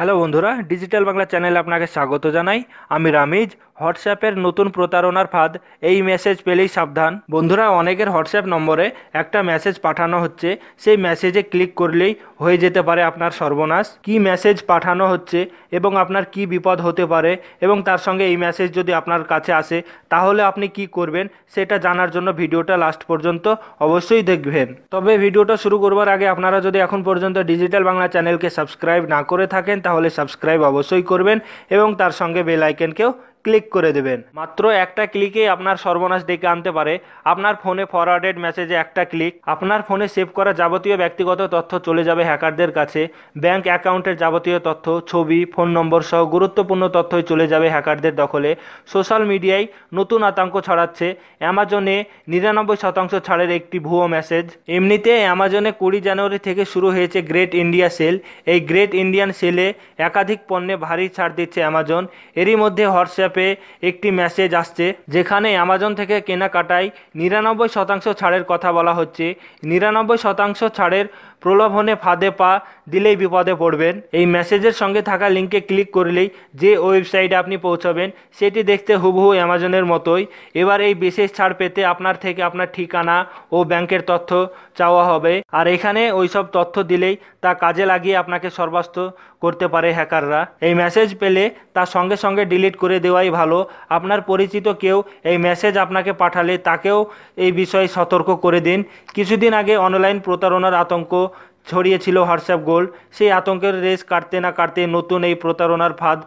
hello বন্ধুরা digital Bangla চ্যানেলে আপনাকে স্বাগত জানাই আমি রামিজ হোয়াটসঅ্যাপের নতুন প্রতারণার ফাঁদ এই মেসেজ পেলেই সাবধান বন্ধুরা অনেকের হোয়াটসঅ্যাপ নম্বরে একটা মেসেজ পাঠানো হচ্ছে সেই মেসেজে ক্লিক করলেই হয়ে যেতে পারে আপনার সর্বনাশ কি মেসেজ পাঠানো হচ্ছে এবং আপনার কি বিপদ হতে পারে এবং তার সঙ্গে এই মেসেজ যদি আপনার কাছে আসে তাহলে আপনি কি করবেন সেটা জানার জন্য ভিডিওটা লাস্ট পর্যন্ত অবশ্যই দেখবেন তবে ভিডিওটা শুরু করবার আগে আপনারা যদি এখন পর্যন্ত ডিজিটাল বাংলা চ্যানেলকে সাবস্ক্রাইব না করে থাকেন তাহলে সাবস্ক্রাইব অবশ্যই করবেন এবং তার সঙ্গে বেল ক্লিক করে দেবেন মাত্র একটা ক্লিকে আপনার সর্বনাশ ডেকে আনতে পারে আপনার ফোনে ফরওয়ার্ডেড মেসেজে একটা ক্লিক আপনার ফোনে সেভ করা যাবতীয় ব্যক্তিগত তথ্য চলে যাবে হ্যাকারদের কাছে ব্যাংক অ্যাকাউন্টের যাবতীয় তথ্য ছবি ফোন নম্বর সহ গুরুত্বপূর্ণ তথ্যই চলে যাবে হ্যাকারদের দখলে সোশ্যাল মিডিয়ায় নতুন আতঙ্ক ছড়াচ্ছে অ্যামাজনে নিরানব্বই শতাংশ ছাড়ের একটি ভুয়ো মেসেজ এমনিতে অ্যামাজনে কুড়ি জানুয়ারি থেকে শুরু হয়েছে গ্রেট ইন্ডিয়া সেল এই গ্রেট ইন্ডিয়ান সেলে একাধিক পণ্যে ভারী ছাড় দিচ্ছে অ্যামাজন এরই মধ্যে হোয়াটসঅ্যাপ হোয়াটসঅ্যাপে একটি মেসেজ আসছে যেখানে অ্যামাজন থেকে কেনাকাটায় নিরানব্বই শতাংশ ছাড়ের কথা বলা হচ্ছে নিরানব্বই শতাংশ ছাড়ের প্রলোভনে ফাঁদে পা দিলেই বিপদে পড়বেন এই মেসেজের সঙ্গে থাকা লিঙ্কে ক্লিক করলেই যে ওয়েবসাইটে আপনি পৌঁছাবেন সেটি দেখতে হুবহু অ্যামাজনের মতোই এবার এই বিশেষ ছাড় পেতে আপনার থেকে আপনার ঠিকানা ও ব্যাংকের তথ্য চাওয়া হবে আর এখানে ওইসব তথ্য দিলেই তা কাজে লাগিয়ে আপনাকে সর্বাস্ত করতে পারে হ্যাকাররা এই মেসেজ পেলে তা সঙ্গে সঙ্গে ডিলিট করে দেওয়াই ভালো আপনার পরিচিত কেউ এই মেসেজ আপনাকে পাঠালে তাকেও এই বিষয়ে সতর্ক করে দিন কিছুদিন আগে অনলাইন প্রতারণার আতঙ্ক ছড়িয়েছিল হোয়াটসঅ্যাপ গোল্ড সেই আতঙ্কের রেস কাটতে না কাটতে নতুন এই প্রতারণার ফাঁদ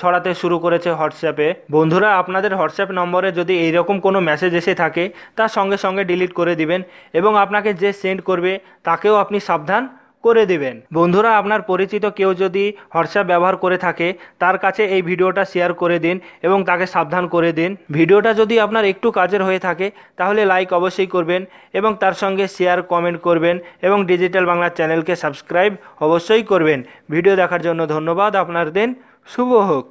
ছড়াতে শুরু করেছে হোয়াটসঅ্যাপে বন্ধুরা আপনাদের হোয়াটসঅ্যাপ নম্বরে যদি এইরকম কোনো মেসেজ এসে থাকে তার সঙ্গে সঙ্গে ডিলিট করে দিবেন এবং আপনাকে যে সেন্ড করবে তাকেও আপনি সাবধান করে দেবেন বন্ধুরা আপনার পরিচিত কেউ যদি হোয়াটসঅ্যাপ ব্যবহার করে থাকে তার কাছে এই ভিডিওটা শেয়ার করে দিন এবং তাকে সাবধান করে দিন ভিডিওটা যদি আপনার একটু কাজের হয়ে থাকে তাহলে লাইক অবশ্যই করবেন এবং তার সঙ্গে শেয়ার কমেন্ট করবেন এবং ডিজিটাল বাংলা চ্যানেলকে সাবস্ক্রাইব অবশ্যই করবেন ভিডিও দেখার জন্য ধন্যবাদ আপনার দিন শুভ হোক